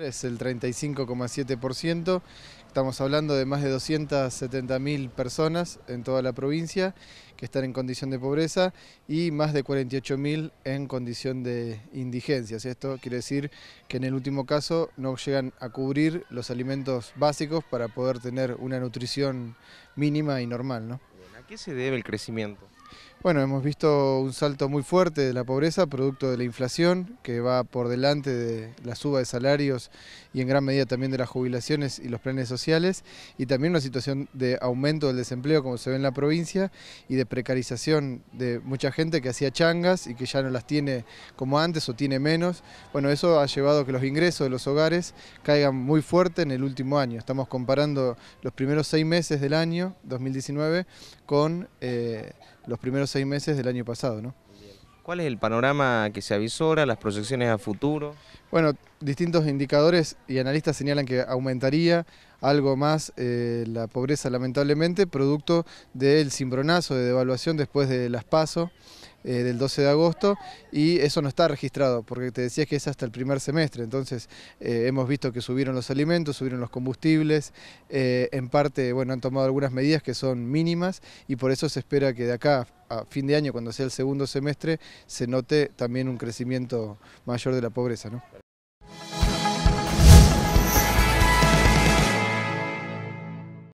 Es el 35,7%. Estamos hablando de más de 270.000 personas en toda la provincia que están en condición de pobreza y más de 48.000 en condición de indigencia, Esto quiere decir que en el último caso no llegan a cubrir los alimentos básicos para poder tener una nutrición mínima y normal. ¿no? qué se debe el crecimiento? Bueno, hemos visto un salto muy fuerte de la pobreza, producto de la inflación, que va por delante de la suba de salarios y en gran medida también de las jubilaciones y los planes sociales, y también una situación de aumento del desempleo, como se ve en la provincia, y de precarización de mucha gente que hacía changas y que ya no las tiene como antes o tiene menos. Bueno, eso ha llevado a que los ingresos de los hogares caigan muy fuerte en el último año. Estamos comparando los primeros seis meses del año 2019 con con eh, los primeros seis meses del año pasado. ¿no? ¿Cuál es el panorama que se avisora, las proyecciones a futuro? Bueno, distintos indicadores y analistas señalan que aumentaría algo más eh, la pobreza, lamentablemente, producto del cimbronazo de devaluación después de las PASO. Eh, del 12 de agosto y eso no está registrado porque te decías que es hasta el primer semestre, entonces eh, hemos visto que subieron los alimentos, subieron los combustibles, eh, en parte bueno, han tomado algunas medidas que son mínimas y por eso se espera que de acá a fin de año, cuando sea el segundo semestre, se note también un crecimiento mayor de la pobreza. ¿no?